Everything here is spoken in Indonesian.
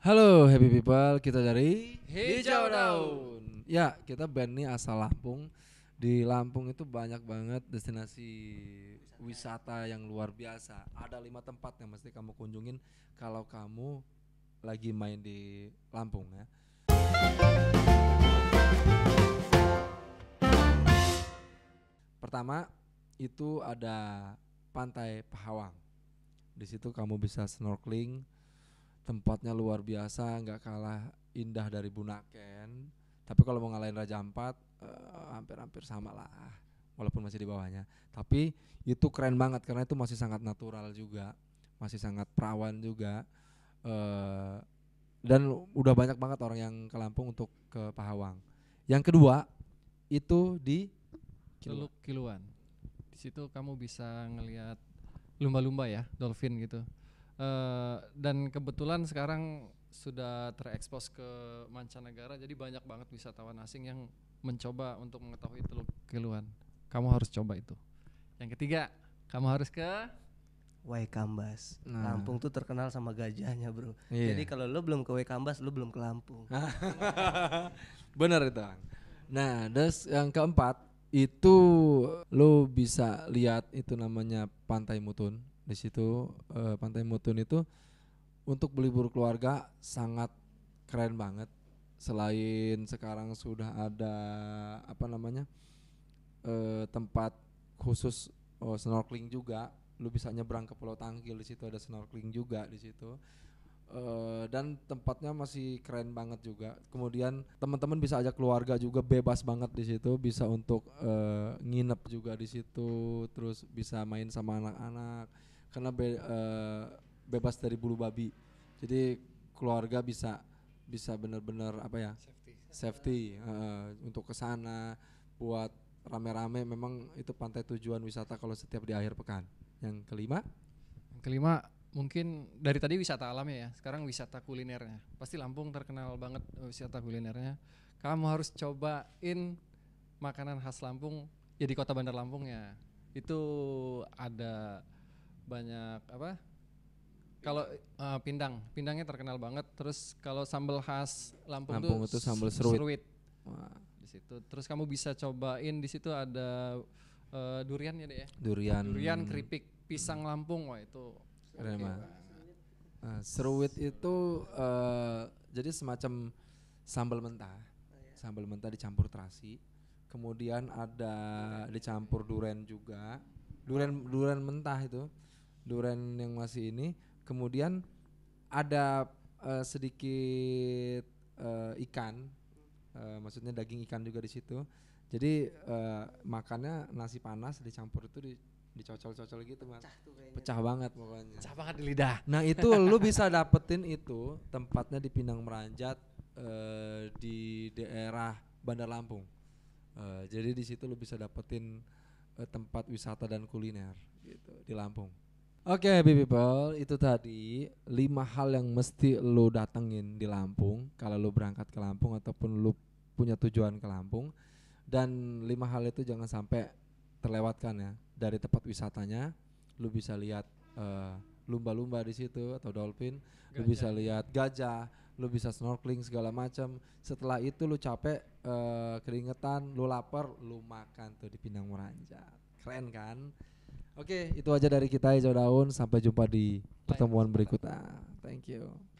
Halo happy people, kita dari Hijau Daun. Ya, kita band ini asal Lampung. Di Lampung itu banyak banget destinasi wisata, yang luar biasa. Ada lima tempat yang mesti kamu kunjungin kalau kamu lagi main di Lampung ya. Pertama itu ada Pantai Pahawang. Di situ kamu bisa snorkeling, tempatnya luar biasa nggak kalah indah dari Bunaken tapi kalau mau ngalahin Raja Ampat hampir eh, hampir-hampir sama lah walaupun masih di bawahnya tapi itu keren banget karena itu masih sangat natural juga masih sangat perawan juga uh, dan udah banyak banget orang yang ke Lampung untuk ke Pahawang yang kedua itu di Teluk Kiluan. Di situ kamu bisa ngelihat lumba-lumba ya, dolphin gitu. Eh, dan kebetulan sekarang sudah terekspos ke mancanegara, jadi banyak banget wisatawan asing yang mencoba untuk mengetahui Teluk Kiluan. Kamu harus coba itu. Yang ketiga, kamu harus ke Waikambas. Nah. Lampung tuh terkenal sama gajahnya, Bro. Yeah. Jadi kalau lo belum ke Waikambas, lo belum ke Lampung. Bener itu. Nah, terus yang keempat itu lo bisa lihat itu namanya Pantai Mutun di situ uh, Pantai Mutun itu untuk berlibur keluarga sangat keren banget. Selain sekarang sudah ada apa namanya uh, tempat khusus uh, snorkeling juga, lu bisa nyebrang ke Pulau Tangkil di situ ada snorkeling juga di situ. Uh, dan tempatnya masih keren banget juga. Kemudian teman-teman bisa ajak keluarga juga bebas banget di situ, bisa untuk uh, nginep juga di situ, terus bisa main sama anak-anak karena be, e, bebas dari bulu babi. Jadi keluarga bisa bisa benar-benar apa ya? Safety. Safety e, untuk ke sana buat rame-rame memang itu pantai tujuan wisata kalau setiap di akhir pekan. Yang kelima? Yang kelima mungkin dari tadi wisata alam ya, ya. sekarang wisata kulinernya. Pasti Lampung terkenal banget wisata kulinernya. Kamu harus cobain makanan khas Lampung ya kota Bandar Lampung ya. Itu ada banyak apa? Kalau uh, pindang, pindangnya terkenal banget. Terus kalau sambal khas Lampung, Lampung itu sambal seruit. seruit. Di situ. Terus kamu bisa cobain di situ ada uh, eh, durian ya deh Durian. Durian keripik pisang Lampung wah itu. okay. Nah, seruit itu uh, jadi semacam sambal mentah. Sambal mentah dicampur terasi. Kemudian ada dicampur durian juga. durian durian mentah itu durian yang masih ini kemudian ada uh, sedikit uh, ikan uh, maksudnya daging ikan juga di situ jadi uh, makannya nasi panas dicampur itu di, dicocol-cocol gitu mas pecah, banget pokoknya pecah banget di lidah nah itu lu bisa dapetin itu tempatnya di Pinang Meranjat uh, di daerah Bandar Lampung uh, jadi di situ lu bisa dapetin uh, tempat wisata dan kuliner gitu di Lampung Oke, okay, baby people, itu tadi lima hal yang mesti lo datengin di Lampung kalau lo berangkat ke Lampung ataupun lo punya tujuan ke Lampung. Dan lima hal itu jangan sampai terlewatkan ya. Dari tempat wisatanya, lo bisa lihat lumba eh, lumba-lumba di situ atau dolphin, lo bisa lihat gajah, lo bisa snorkeling segala macam. Setelah itu lo capek, uh, keringetan, lo lapar, lo makan tuh di Pinang Muranjat. Keren kan? Oke, itu aja dari kita Hijau Daun. Sampai jumpa di pertemuan berikutnya. Thank you.